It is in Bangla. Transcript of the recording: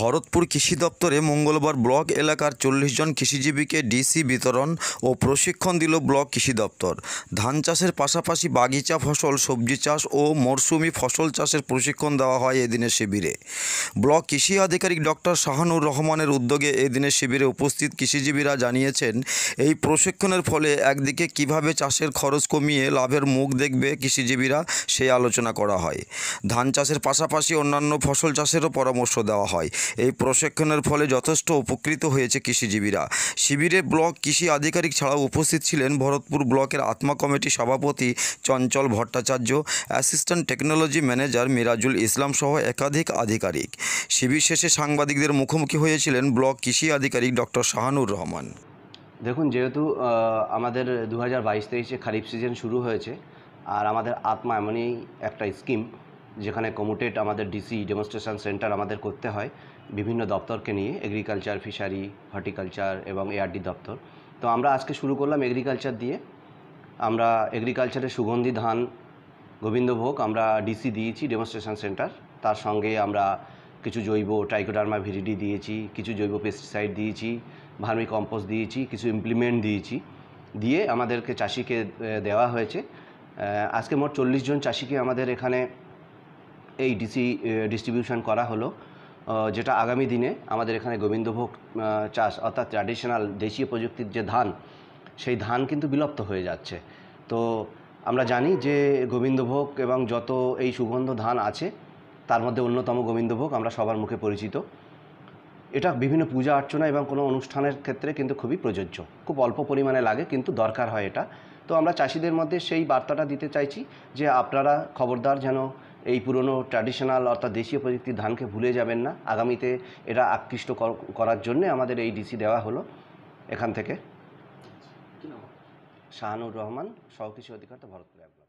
ভরতপুর কৃষি দপ্তরে মঙ্গলবার ব্লক এলাকার চল্লিশ জন কৃষিজীবীকে ডিসি বিতরণ ও প্রশিক্ষণ দিল ব্লক কৃষি দপ্তর ধান চাষের পাশাপাশি বাগিচা ফসল সবজি চাষ ও মরশুমি ফসল চাষের প্রশিক্ষণ দেওয়া হয় এদিনের শিবিরে ব্লক কৃষি আধিকারিক ডক্টর শাহানুর রহমানের উদ্যোগে এদিনের শিবিরে উপস্থিত কৃষিজীবীরা জানিয়েছেন এই প্রশিক্ষণের ফলে একদিকে কিভাবে চাষের খরচ কমিয়ে লাভের মুখ দেখবে কৃষিজীবীরা সেই আলোচনা করা হয় ধান চাষের পাশাপাশি অন্যান্য ফসল চাষেরও পরামর্শ দেওয়া হয় এই প্রশিক্ষণের ফলে যথেষ্ট উপকৃত হয়েছে কৃষিজীবীরা শিবিরে ব্লক কৃষি আধিকারিক ছাড়াও উপস্থিত ছিলেন ভরতপুর ব্লকের আত্মা কমিটি সভাপতি Chanchal Bhattacharya assistant technology manager Mirajul Islam সহ একাধিক আধিকারিক শিবির শেষে সাংবাদিকদের মুখোমুখি হয়েছিলেন ব্লক কৃষি আধিকারিক ডক্টর শাহানুর রহমান দেখুন যেহেতু আমাদের দু হাজার বাইশ তেইশে খারিফ সিজন শুরু হয়েছে আর আমাদের আত্মা এমনই একটা স্কিম যেখানে কমুটেট আমাদের ডিসি ডেমনস্ট্রেশন সেন্টার আমাদের করতে হয় বিভিন্ন দপ্তরকে নিয়ে এগ্রিকালচার ফিশারি হর্টিকালচার এবং এআরডি দপ্তর তো আমরা আজকে শুরু করলাম এগ্রিকালচার দিয়ে আমরা এগ্রিকালচারের সুগন্ধি ধান গোবিন্দভোগ আমরা ডিসি দিয়েছি ডেমনস্ট্রেশন সেন্টার তার সঙ্গে আমরা কিছু জৈব টাইকোডার্মা ভিরিডি দিয়েছি কিছু জৈব পেস্টিসাইড দিয়েছি ভার্মি কম্পোজ দিয়েছি কিছু ইমপ্লিমেন্ট দিয়েছি দিয়ে আমাদেরকে চাষিকে দেওয়া হয়েছে আজকে মোট চল্লিশ জন চাষিকে আমাদের এখানে এই ডিসি ডিস্ট্রিবিউশন করা হলো যেটা আগামী দিনে আমাদের এখানে গোবিন্দভোগ চাষ অর্থাৎ ট্র্যাডিশনাল দেশীয় প্রযুক্তির যে ধান সেই ধান কিন্তু বিলুপ্ত হয়ে যাচ্ছে তো আমরা জানি যে গোবিন্দভোগ এবং যত এই সুগন্ধ ধান আছে তার মধ্যে অন্যতম গোবিন্দভোগ আমরা সবার মুখে পরিচিত এটা বিভিন্ন পূজা অর্চনা এবং কোনো অনুষ্ঠানের ক্ষেত্রে কিন্তু খুবই প্রযোজ্য খুব অল্প পরিমাণে লাগে কিন্তু দরকার হয় এটা তো আমরা চাষিদের মধ্যে সেই বার্তাটা দিতে চাইছি যে আপনারা খবরদার যেন এই পুরনো ট্র্যাডিশনাল অর্থাৎ দেশীয় প্রযুক্তির ধানকে ভুলে যাবেন না আগামীতে এটা আকৃষ্ট করার জন্য আমাদের এই ডিসি দেওয়া হলো এখান থেকে শাহানুর রহমান সহকৃষি অধিকর্তা ভারত